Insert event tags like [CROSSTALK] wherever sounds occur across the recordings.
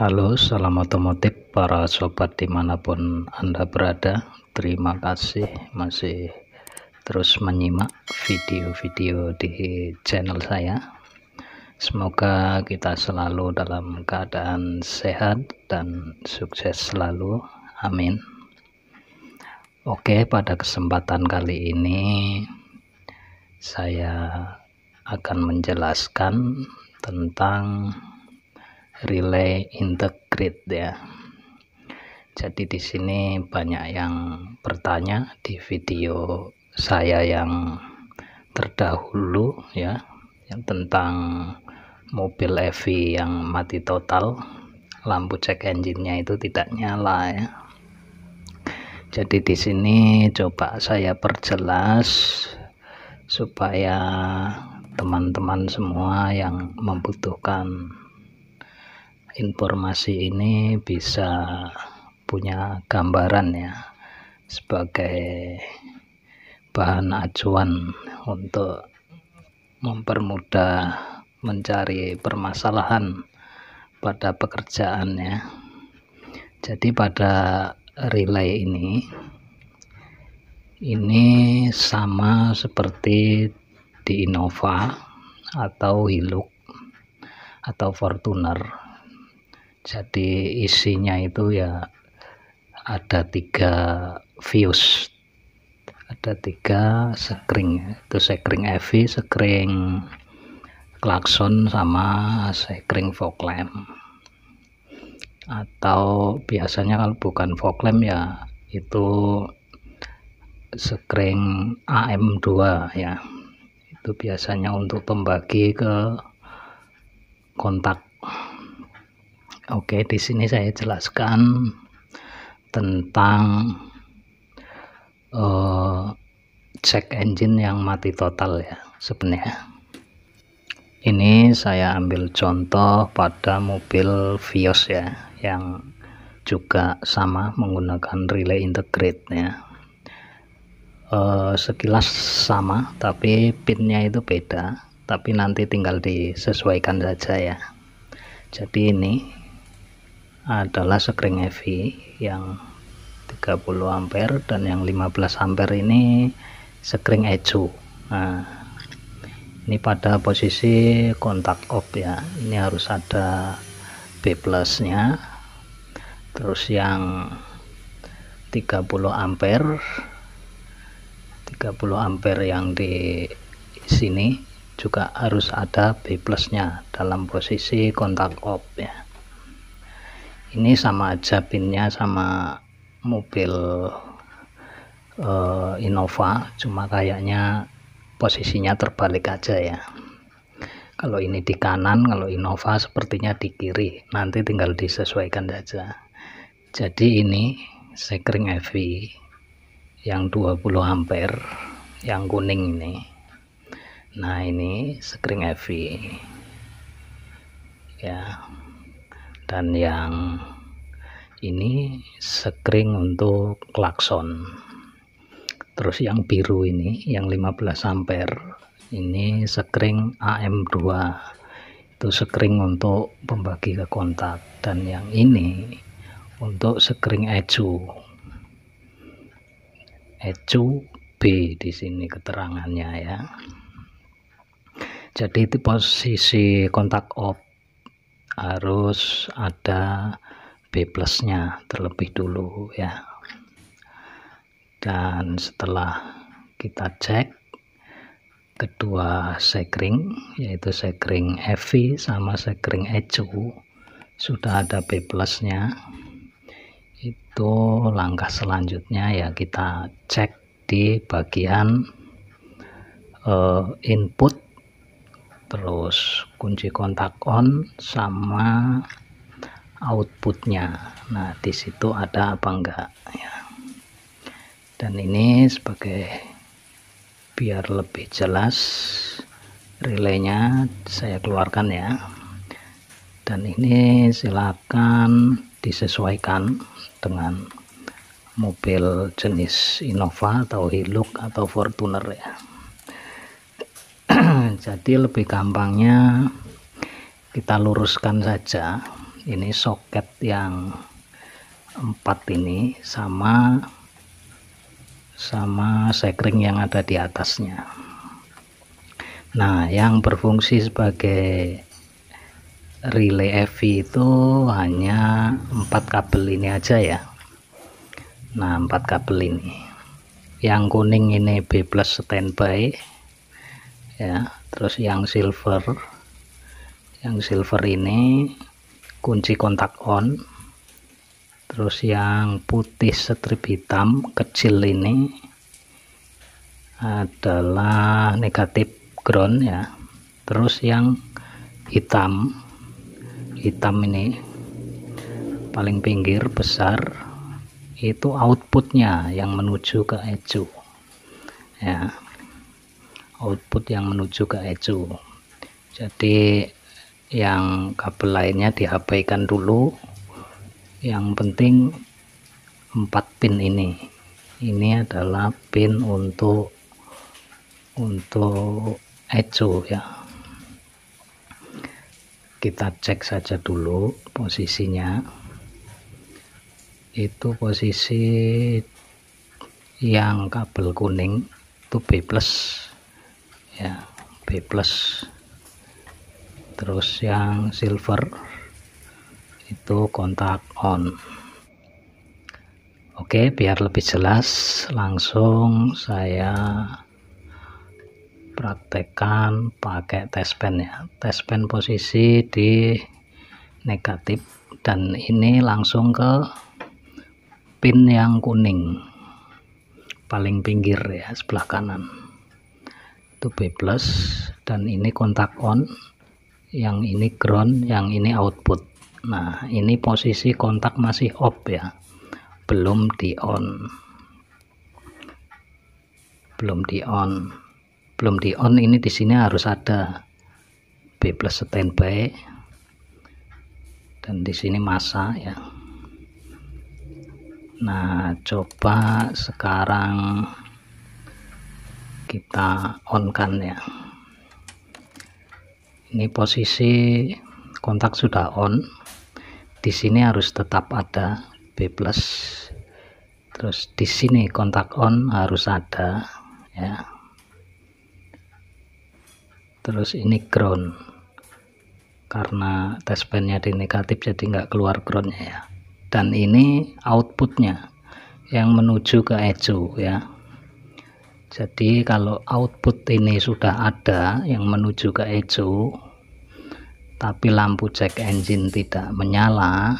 Halo, salam otomotif para sobat dimanapun Anda berada. Terima kasih masih terus menyimak video-video di channel saya. Semoga kita selalu dalam keadaan sehat dan sukses selalu. Amin. Oke, pada kesempatan kali ini saya akan menjelaskan tentang relay integrate ya. Jadi di sini banyak yang bertanya di video saya yang terdahulu ya yang tentang mobil EV yang mati total lampu cek engine-nya itu tidak nyala ya. Jadi di sini coba saya perjelas supaya teman-teman semua yang membutuhkan informasi ini bisa punya gambaran ya sebagai bahan acuan untuk mempermudah mencari permasalahan pada pekerjaannya jadi pada relay ini ini sama seperti di Innova atau Hilux atau Fortuner jadi isinya itu ya ada tiga views ada tiga sekring itu sekring EV sekring klakson sama sekring fog lamp atau biasanya kalau bukan fog lamp ya itu sekring AM2 ya itu biasanya untuk pembagi ke kontak Oke, di sini saya jelaskan tentang uh, check engine yang mati total ya sebenarnya. Ini saya ambil contoh pada mobil Vios ya yang juga sama menggunakan relay integrate ya. Uh, sekilas sama tapi pinnya itu beda tapi nanti tinggal disesuaikan saja ya jadi ini adalah sekring EV yang 30 ampere dan yang 15 ampere ini sekring ecu nah ini pada posisi kontak off ya ini harus ada B plus nya terus yang 30 ampere 30 ampere yang di sini juga harus ada B plus nya dalam posisi kontak off ya ini sama aja pinnya sama mobil uh, Innova cuma kayaknya posisinya terbalik aja ya kalau ini di kanan kalau Innova sepertinya di kiri nanti tinggal disesuaikan saja jadi ini sekring EV yang 20 ampere yang kuning ini nah ini sekring EV. ya dan yang ini sekring untuk klakson terus yang biru ini yang 15 ampere ini sekring AM2 itu sekring untuk pembagi ke kontak dan yang ini untuk sekring ecu ecu B di sini keterangannya ya jadi itu posisi kontak off harus ada B plusnya terlebih dulu ya dan setelah kita cek kedua sekring yaitu sekring EV sama sekring ecu sudah ada B plusnya itu langkah selanjutnya ya kita cek di bagian uh, input terus kunci kontak on sama outputnya nah disitu ada apa enggak ya dan ini sebagai biar lebih jelas relaynya saya keluarkan ya dan ini silakan disesuaikan dengan mobil jenis Innova atau Hilux atau Fortuner ya [CLEARS THROAT] jadi lebih gampangnya kita luruskan saja ini soket yang empat ini sama sama sekring yang ada di atasnya nah yang berfungsi sebagai relay EV itu hanya empat kabel ini aja ya nah empat kabel ini yang kuning ini B plus standby ya terus yang silver yang silver ini kunci kontak on terus yang putih strip hitam kecil ini adalah negatif ground ya terus yang hitam hitam ini paling pinggir besar itu outputnya yang menuju ke ecu ya output yang menuju ke ECU jadi yang kabel lainnya diabaikan dulu yang penting empat pin ini ini adalah pin untuk untuk ECU ya kita cek saja dulu posisinya itu posisi yang kabel kuning itu B plus ya B plus terus yang silver itu kontak on Oke biar lebih jelas langsung saya praktekkan pakai tespen ya tespen posisi di negatif dan ini langsung ke pin yang kuning paling pinggir ya sebelah kanan itu B plus dan ini kontak on yang ini ground yang ini output nah ini posisi kontak masih off ya belum di on belum di on belum di on ini di sini harus ada B plus standby dan di sini masa ya nah coba sekarang kita on kan ya ini posisi kontak sudah on di sini harus tetap ada B plus terus di sini kontak on harus ada ya terus ini ground karena test nya di negatif jadi nggak keluar groundnya ya dan ini outputnya yang menuju ke ecu ya jadi kalau output ini sudah ada yang menuju ke ECU, tapi lampu check engine tidak menyala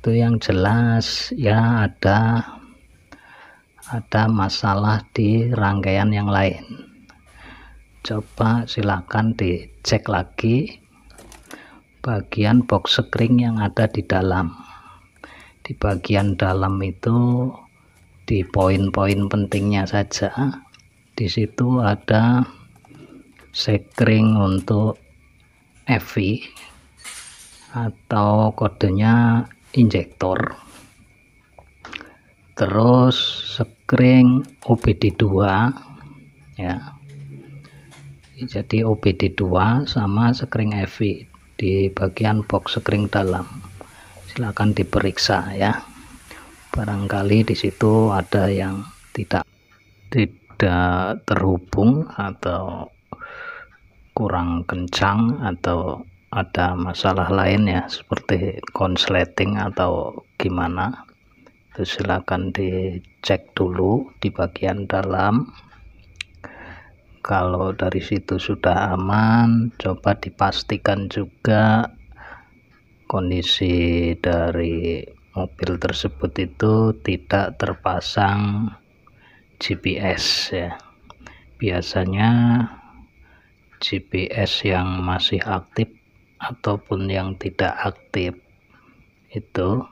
itu yang jelas ya ada ada masalah di rangkaian yang lain coba silakan dicek lagi bagian box screen yang ada di dalam di bagian dalam itu di poin-poin pentingnya saja di situ ada sekring untuk EV atau kodenya injektor terus sekring OBD2 ya jadi OBD2 sama sekring EV di bagian box sekring dalam silahkan diperiksa ya barangkali di situ ada yang tidak tidak terhubung atau kurang kencang atau ada masalah lain ya seperti konsleting atau gimana itu silakan dicek dulu di bagian dalam kalau dari situ sudah aman coba dipastikan juga kondisi dari mobil tersebut itu tidak terpasang GPS ya biasanya GPS yang masih aktif ataupun yang tidak aktif itu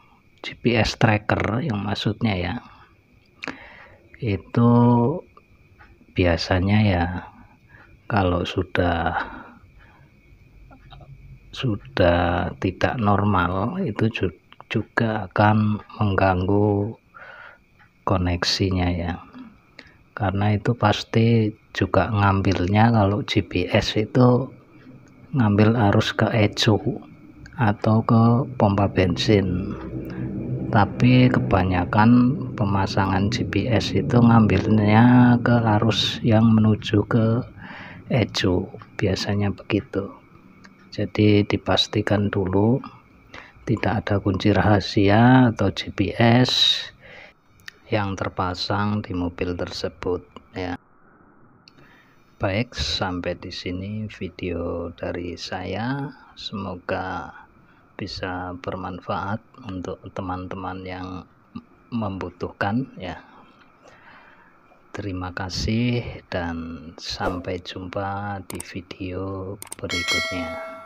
GPS tracker yang maksudnya ya itu biasanya ya kalau sudah sudah tidak normal itu juga akan mengganggu koneksinya ya karena itu pasti juga ngambilnya kalau GPS itu ngambil arus ke ecu atau ke pompa bensin tapi kebanyakan pemasangan GPS itu ngambilnya ke arus yang menuju ke ecu biasanya begitu jadi dipastikan dulu tidak ada kunci rahasia atau GPS yang terpasang di mobil tersebut ya baik sampai di sini video dari saya semoga bisa bermanfaat untuk teman-teman yang membutuhkan ya terima kasih dan sampai jumpa di video berikutnya